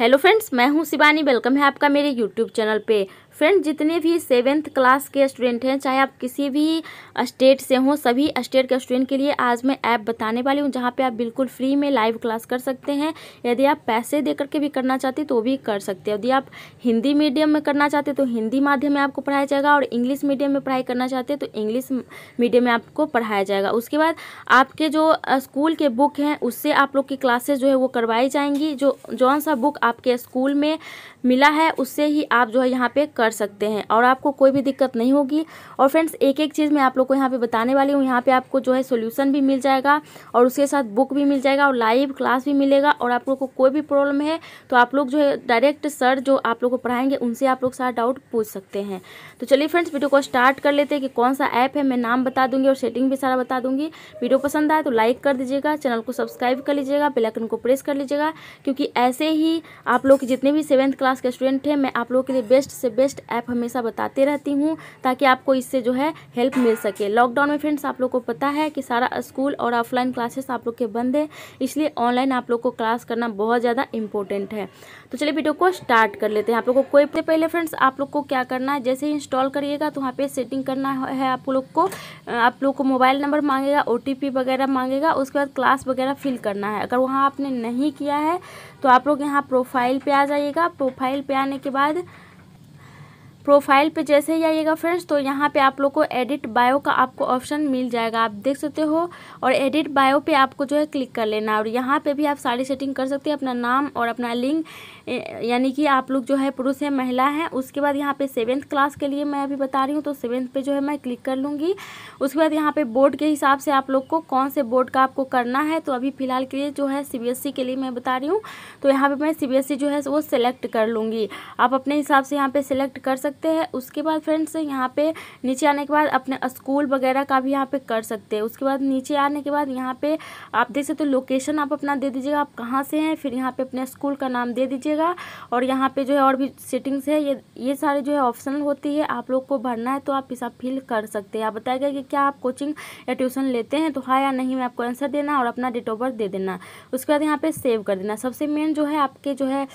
hello friends मैं हूं Shivani welcome है आपका मेरे यूट्यूब चैनल पे फ्रेंड जितने भी सेवेंथ क्लास के स्टूडेंट हैं चाहे आप किसी भी स्टेट से हों सभी स्टेट के स्टूडेंट के लिए आज मैं ऐप बताने वाली हूँ जहाँ पे आप बिल्कुल फ्री में लाइव क्लास कर सकते हैं यदि आप पैसे दे करके भी करना चाहते तो भी कर सकते हैं यदि आप हिंदी मीडियम में करना चाहते तो हिंदी माध्यम में आपको पढ़ाया जाएगा और इंग्लिश मीडियम में पढ़ाई करना चाहते तो इंग्लिश मीडियम में आपको पढ़ाया जाएगा उसके बाद आपके जो स्कूल के बुक हैं उससे आप लोग की क्लासेस जो है वो करवाई जाएंगी जो जौन सा बुक आपके स्कूल में मिला है उससे ही आप जो है यहाँ पर कर कर सकते हैं और आपको कोई भी दिक्कत नहीं होगी और फ्रेंड्स एक एक चीज़ मैं आप लोग को यहाँ पे बताने वाली हूँ यहाँ पे आपको जो है सोल्यूशन भी मिल जाएगा और उसके साथ बुक भी मिल जाएगा और लाइव क्लास भी मिलेगा और आप लोग को कोई भी प्रॉब्लम है तो आप लोग जो है डायरेक्ट सर जो आप लोग को पढ़ाएंगे उनसे आप लोग सारा डाउट पूछ सकते हैं तो चलिए फ्रेंड्स वीडियो को स्टार्ट कर लेते हैं कि कौन सा ऐप है मैं नाम बता दूंगी और सेटिंग भी सारा बता दूंगी वीडियो पसंद आए तो लाइक कर दीजिएगा चैनल को सब्सक्राइब कर लीजिएगा बेलाइकन को प्रेस कर लीजिएगा क्योंकि ऐसे ही आप लोग जितने भी सेवेंथ क्लास के स्टूडेंट हैं मैं आप लोगों के लिए बेस्ट से बेस्ट बेस्ट ऐप हमेशा बताते रहती हूँ ताकि आपको इससे जो है हेल्प मिल सके लॉकडाउन में फ्रेंड्स आप लोग को पता है कि सारा स्कूल और ऑफलाइन क्लासेस आप लोग के बंद है इसलिए ऑनलाइन आप लोग को क्लास करना बहुत ज़्यादा इंपॉर्टेंट है तो चलिए वीडियो को स्टार्ट कर लेते हैं आप लोग को कोई पहले फ्रेंड्स आप लोग को क्या करना है जैसे इंस्टॉल करिएगा तो वहाँ पर सेटिंग करना है आप लोग को आप लोग को मोबाइल नंबर मांगेगा ओ वगैरह मांगेगा उसके बाद क्लास वगैरह फिल करना है अगर वहाँ आपने नहीं किया है तो आप लोग यहाँ प्रोफाइल पे आ जाइएगा प्रोफाइल पे आने के बाद प्रोफाइल पे जैसे ही आइएगा फ्रेंड्स तो यहाँ पे आप लोग को एडिट बायो का आपको ऑप्शन मिल जाएगा आप देख सकते हो और एडिट बायो पे आपको जो है क्लिक कर लेना और यहाँ पे भी आप सारी सेटिंग कर सकते हैं अपना नाम और अपना लिंक यानी कि आप लोग जो है पुरुष है महिला है उसके बाद यहाँ पे सेवेंथ क्लास के लिए मैं अभी बता रही हूँ तो सेवेंथ पे जो है मैं क्लिक कर लूँगी उसके बाद यहाँ पे बोर्ड के हिसाब से आप लोग को कौन से बोर्ड का आपको करना है तो अभी फ़िलहाल के लिए जो है सी के लिए मैं बता रही हूँ तो यहाँ पर मैं सी जो है वो सेलेक्ट कर लूँगी आप अपने हिसाब से यहाँ पर सिलेक्ट कर सकते सकते हैं उसके बाद फ्रेंड्स यहाँ पे नीचे आने के बाद अपने स्कूल वगैरह का भी यहाँ पे कर सकते हैं उसके बाद नीचे आने के बाद यहाँ पे आप देख सकते हो लोकेशन आप अपना दे दीजिएगा आप कहाँ से हैं फिर यहाँ पे अपने स्कूल का नाम दे दीजिएगा और यहाँ पे जो है और भी सेटिंग्स है ये ये सारे जो है ऑप्शनल होती है आप लोग को भरना है तो आप इसका फिल कर सकते हैं आप बताएगा कि क्या आप कोचिंग या ट्यूशन लेते हैं तो हाँ या नहीं मैं आपको आंसर देना और अपना डेट ऑफ बर्थ दे देना उसके बाद यहाँ पे सेव कर देना सबसे मेन जो है आपके जो है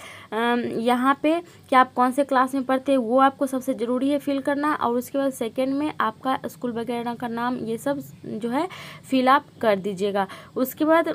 यहाँ पे कि आप कौन से क्लास में पढ़ते हैं वो आपको सबसे ज़रूरी है फिल करना और उसके बाद सेकेंड में आपका स्कूल वगैरह का नाम ये सब जो है फिलअप कर दीजिएगा उसके बाद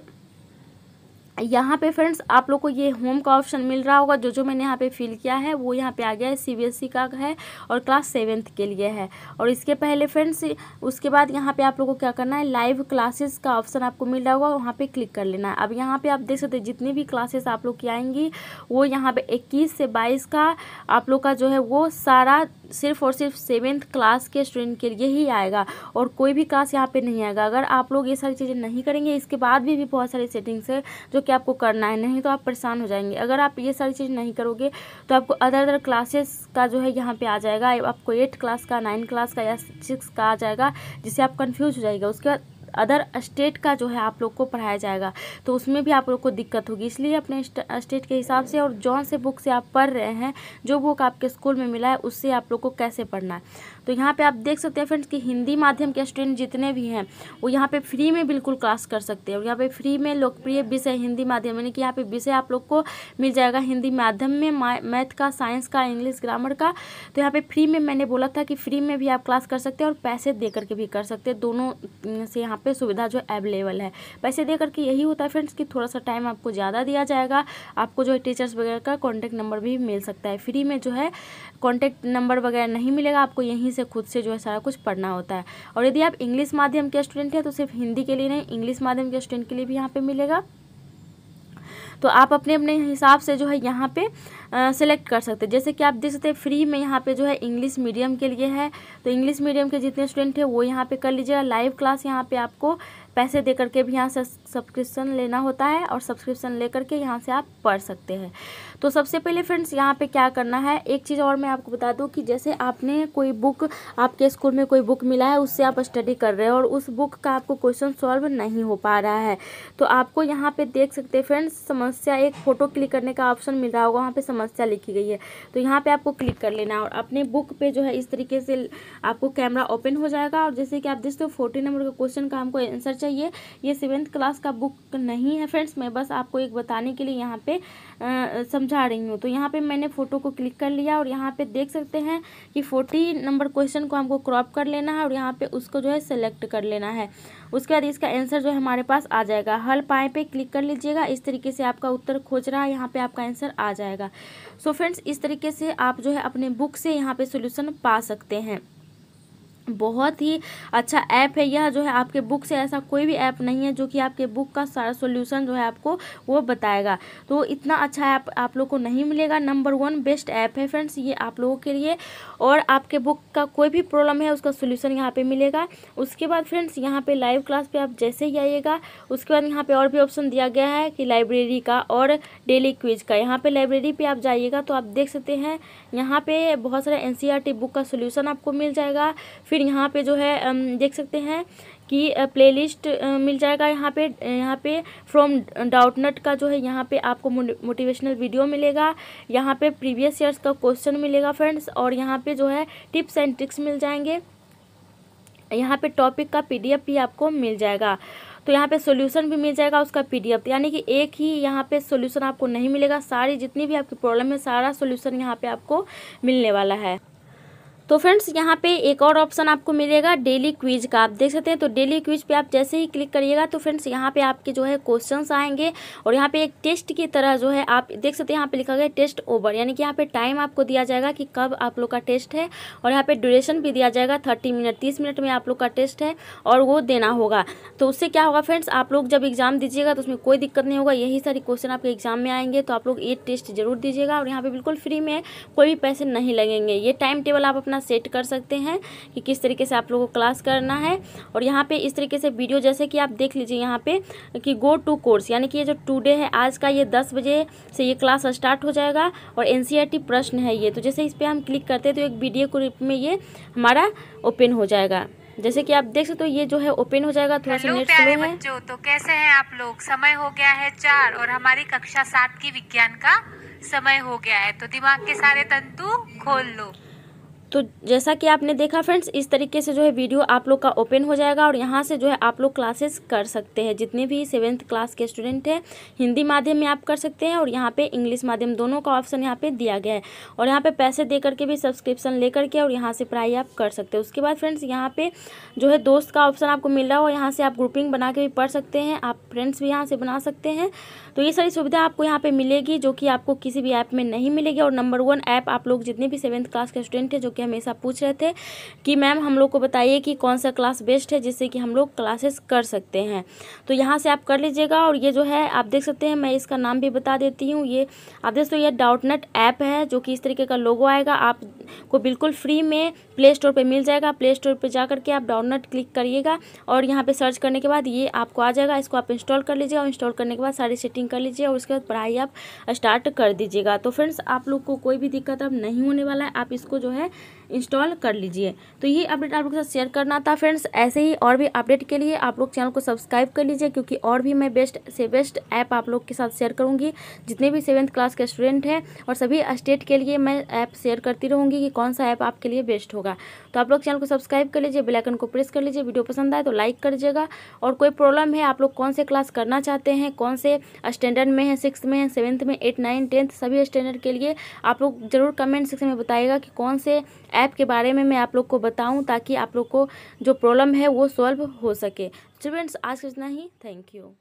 यहाँ पे फ्रेंड्स आप लोग को ये होम का ऑप्शन मिल रहा होगा जो जो मैंने यहाँ पे फिल किया है वो यहाँ पे आ गया है सीबीएसई e का है और क्लास सेवेंथ के लिए है और इसके पहले फ्रेंड्स उसके बाद यहाँ पे आप लोग को क्या करना है लाइव क्लासेस का ऑप्शन आपको मिल रहा होगा वहाँ पर क्लिक कर लेना है अब यहाँ पर आप देख सकते जितनी भी क्लासेस आप लोग की आएंगी वो यहाँ पर इक्कीस से बाईस का आप लोग का जो है वो सारा सिर्फ और सिर्फ सेवेंथ क्लास के स्टूडेंट के लिए ही आएगा और कोई भी क्लास यहाँ पर नहीं आएगा अगर आप लोग ये सारी चीज़ें नहीं करेंगे इसके बाद भी बहुत सारी सेटिंग्स है जो करके आपको करना है नहीं तो आप परेशान हो जाएंगे अगर आप ये सारी चीज़ नहीं करोगे तो आपको अदर अदर क्लासेस का जो है यहाँ पे आ जाएगा आपको एट क्लास का नाइन क्लास का या सिक्स का आ जाएगा जिससे आप कन्फ्यूज़ हो जाएगा उसके बाद अदर स्टेट का जो है आप लोग को पढ़ाया जाएगा तो उसमें भी आप लोग को दिक्कत होगी इसलिए अपने स्टेट के हिसाब से और जौन से बुक से आप पढ़ रहे हैं जो बुक आपके स्कूल में मिला है उससे आप लोग को कैसे पढ़ना है तो यहाँ पे आप देख सकते हैं फ्रेंड्स कि हिंदी माध्यम के स्टूडेंट जितने भी हैं वो यहाँ पे फ्री में बिल्कुल क्लास कर सकते हैं और यहाँ पे फ्री में लोकप्रिय विषय हिंदी माध्यम यानी कि यहाँ पे विषय आप लोग को मिल जाएगा हिंदी माध्यम में मैथ का साइंस का इंग्लिश ग्रामर का तो यहाँ पे फ्री में मैंने बोला था कि फ्री में भी आप क्लास कर सकते हैं और पैसे दे करके भी कर सकते हैं दोनों से यहाँ यहाँ पे सुविधा जो अवेलेबल है पैसे दे करके यही होता है फ्रेंड्स कि थोड़ा सा टाइम आपको ज़्यादा दिया जाएगा आपको जो है टीचर्स वगैरह का कॉन्टैक्ट नंबर भी मिल सकता है फ्री में जो है कॉन्टैक्ट नंबर वगैरह नहीं मिलेगा आपको यहीं से खुद से जो है सारा कुछ पढ़ना होता है और यदि आप इंग्लिश माध्यम के स्टूडेंट हैं तो सिर्फ हिंदी के लिए नहीं इंग्लिश माध्यम के स्टूडेंट के लिए भी यहाँ पर मिलेगा तो आप अपने अपने हिसाब से जो है यहाँ पे सेलेक्ट कर सकते हैं जैसे कि आप देख सकते हैं फ्री में यहाँ पे जो है इंग्लिश मीडियम के लिए है तो इंग्लिश मीडियम के जितने स्टूडेंट हैं वो यहाँ पे कर लीजिएगा लाइव क्लास यहाँ पे आपको पैसे दे करके भी यहाँ से सब्सक्रिप्शन लेना होता है और सब्सक्रिप्शन ले करके यहाँ से आप पढ़ सकते हैं तो सबसे पहले फ्रेंड्स यहाँ पे क्या करना है एक चीज़ और मैं आपको बता दूँ कि जैसे आपने कोई बुक आपके स्कूल में कोई बुक मिला है उससे आप स्टडी कर रहे हो और उस बुक का आपको क्वेश्चन सॉल्व नहीं हो पा रहा है तो आपको यहाँ पर देख सकते फ्रेंड्स समस्या एक फ़ोटो क्लिक करने का ऑप्शन मिल रहा होगा वहाँ पर समस्या लिखी गई है तो यहाँ पर आपको क्लिक कर लेना है और अपने बुक पर जो है इस तरीके से आपको कैमरा ओपन हो जाएगा और जैसे कि आप देखते हो फोर्टी नंबर का क्वेश्चन का हमको आंसर चाहिए चाहिए ये सेवेंथ क्लास का बुक नहीं है फ्रेंड्स मैं बस आपको एक बताने के लिए यहाँ पे समझा रही हूँ तो यहाँ पे मैंने फ़ोटो को क्लिक कर लिया और यहाँ पे देख सकते हैं कि फोर्टी नंबर क्वेश्चन को हमको क्रॉप कर लेना है और यहाँ पे उसको जो है सेलेक्ट कर लेना है उसके बाद इसका आंसर जो है हमारे पास आ जाएगा हल पाए पे क्लिक कर लीजिएगा इस तरीके से आपका उत्तर खोज रहा है यहाँ पे आपका आंसर आ जाएगा सो so फ्रेंड्स इस तरीके से आप जो है अपने बुक से यहाँ पे सोल्यूशन पा सकते हैं बहुत ही अच्छा ऐप है यह जो है आपके बुक से ऐसा कोई भी ऐप नहीं है जो कि आपके बुक का सारा सोल्यूशन जो है आपको वो बताएगा तो इतना अच्छा ऐप आप लोग को नहीं मिलेगा नंबर वन बेस्ट ऐप है फ्रेंड्स ये आप लोगों के लिए और आपके बुक का कोई भी प्रॉब्लम है उसका सोल्यूशन यहाँ पर मिलेगा उसके बाद फ्रेंड्स यहाँ पर लाइव क्लास पर आप जैसे ही आइएगा उसके बाद यहाँ पर और भी ऑप्शन दिया गया है कि लाइब्रेरी का और डेली क्विज का यहाँ पर लाइब्रेरी पर आप जाइएगा तो आप देख सकते हैं यहाँ पर बहुत सारे एन e बुक का सोल्यूशन आपको मिल जाएगा फिर फिर यहाँ पे जो है देख सकते हैं कि प्लेलिस्ट मिल जाएगा यहाँ पे यहाँ पे फ्रॉम डाउटनट का जो है यहाँ पे आपको मोटिवेशनल वीडियो मिलेगा यहाँ पे प्रीवियस ईयर्स का क्वेश्चन मिलेगा फ्रेंड्स और यहाँ पे जो है टिप्स एंड ट्रिक्स मिल जाएंगे यहाँ पे टॉपिक का पीडीएफ भी आपको मिल जाएगा तो यहाँ पे सॉल्यूशन भी मिल जाएगा उसका पीडीएफ यानी कि एक ही यहाँ पे सॉल्यूशन आपको नहीं मिलेगा सारी जितनी भी आपकी प्रॉब्लम है सारा सॉल्यूशन यहाँ पे आपको मिलने वाला है तो फ्रेंड्स यहाँ पे एक और ऑप्शन आपको मिलेगा डेली क्विज का आप देख सकते हैं तो डेली क्विज पे आप जैसे ही क्लिक करिएगा तो फ्रेंड्स यहाँ पे आपके जो है क्वेश्चंस आएंगे और यहाँ पे एक टेस्ट की तरह जो है आप देख सकते हैं यहाँ पे लिखा गया टेस्ट ओवर यानी कि यहाँ पे टाइम आपको दिया जाएगा कि कब आप लोग का टेस्ट है और यहाँ पे ड्यूरेशन भी दिया जाएगा थर्टी मिनट तीस मिनट में आप लोग का टेस्ट है और वो देना होगा तो उससे क्या होगा फ्रेंड्स आप लोग जब एग्ज़ाम दीजिएगा तो उसमें कोई दिक्कत नहीं होगा यही सारी क्वेश्चन आपके एग्ज़ाम में आएंगे तो आप लोग ये टेस्ट जरूर दीजिएगा और यहाँ पर बिल्कुल फ्री में कोई भी पैसे नहीं लगेंगे ये टाइम टेबल आप अपना अपना सेट कर सकते हैं कि किस तरीके से आप लोगों को क्लास करना है और यहाँ पे इस तरीके से वीडियो जैसे कि आप देख लीजिए यहाँ पे कि गो टू कोर्स यानी कि ये जो टुडे है आज का ये दस बजे से ये क्लास स्टार्ट हो जाएगा और एन e प्रश्न है ये तो जैसे इस पर हम क्लिक करते तो एक वीडियो को में ये हमारा ओपन हो जाएगा जैसे कि आप देख सकते हो तो ये जो है ओपन हो जाएगा थोड़ा सा नेट स्लो है बच्चों तो कैसे हैं आप लोग समय हो गया है चार और हमारी कक्षा सात की विज्ञान का समय हो गया है तो दिमाग के सारे तंतु खोल लो तो जैसा कि आपने देखा फ्रेंड्स इस तरीके से जो है वीडियो आप लोग का ओपन हो जाएगा और यहाँ से जो है आप लोग क्लासेस कर सकते हैं जितने भी सेवेंथ क्लास के स्टूडेंट हैं हिंदी माध्यम में आप कर सकते हैं और यहाँ पे इंग्लिश माध्यम दोनों का ऑप्शन यहाँ पे दिया गया है और यहाँ पे पैसे दे करके भी सब्सक्रिप्शन ले करके और यहाँ से पढ़ाई आप कर सकते हैं उसके बाद फ्रेंड्स यहाँ पर जो है दोस्त का ऑप्शन आपको मिल रहा हो यहाँ से आप ग्रुपिंग बना के भी पढ़ सकते हैं आप फ्रेंड्स भी यहाँ से बना सकते हैं तो ये सारी सुविधा आपको यहाँ पर मिलेगी जो कि आपको किसी भी ऐप में नहीं मिलेगी और नंबर वन ऐप आप लोग जितने भी सेवन्थ क्लास के स्टूडेंट हैं जो कि हमेशा पूछ रहे थे कि मैम हम लोग को बताइए कि कौन सा क्लास बेस्ट है जिससे कि हम लोग क्लासेस कर सकते हैं तो यहाँ से आप कर लीजिएगा और ये जो है आप देख सकते हैं मैं इसका नाम भी बता देती हूँ ये आप देख सकते हो ये डाउटनेट ऐप है जो कि इस तरीके का लोगो आएगा आप को बिल्कुल फ्री में प्ले स्टोर पर मिल जाएगा प्ले स्टोर पर जा करके आप डाउनलोड क्लिक करिएगा और यहाँ पर सर्च करने के बाद ये आपको आ जाएगा इसको आप इंस्टॉल कर लीजिएगा इंस्टॉल करने के बाद सारी सेटिंग कर लीजिए और उसके बाद पढ़ाई आप स्टार्ट कर दीजिएगा तो फ्रेंड्स आप लोग को कोई भी दिक्कत अब नहीं होने वाला है आप इसको जो है इंस्टॉल कर लीजिए तो ये अपडेट आप लोग के साथ शेयर करना था फ्रेंड्स ऐसे ही और भी अपडेट के लिए आप लोग चैनल को सब्सक्राइब कर लीजिए क्योंकि और भी मैं बेस्ट से बेस्ट ऐप आप लोग के साथ शेयर करूँगी जितने भी सेवन्थ क्लास के स्टूडेंट हैं और सभी स्टेट के लिए मैं ऐप शेयर करती रहूँगी कि कौन सा ऐप आपके लिए बेस्ट होगा तो आप लोग चैनल को सब्सक्राइब कर लीजिए बेलाइकन को प्रेस कर लीजिए वीडियो पसंद आए तो लाइक कर दीजिएगा और कोई प्रॉब्लम है आप लोग कौन से क्लास करना चाहते हैं कौन से स्टैंडर्ड में है सिक्स में है सेवन्थ में एट नाइन टेंथ सभी स्टैंडर्ड के लिए आप लोग जरूर कमेंट सेक्शन में बताएगा कि कौन से ऐप के बारे में मैं आप लोग को बताऊँ ताकि आप लोग को जो प्रॉब्लम है वो सॉल्व हो सके स्टूडेंट्स आज इतना ही थैंक यू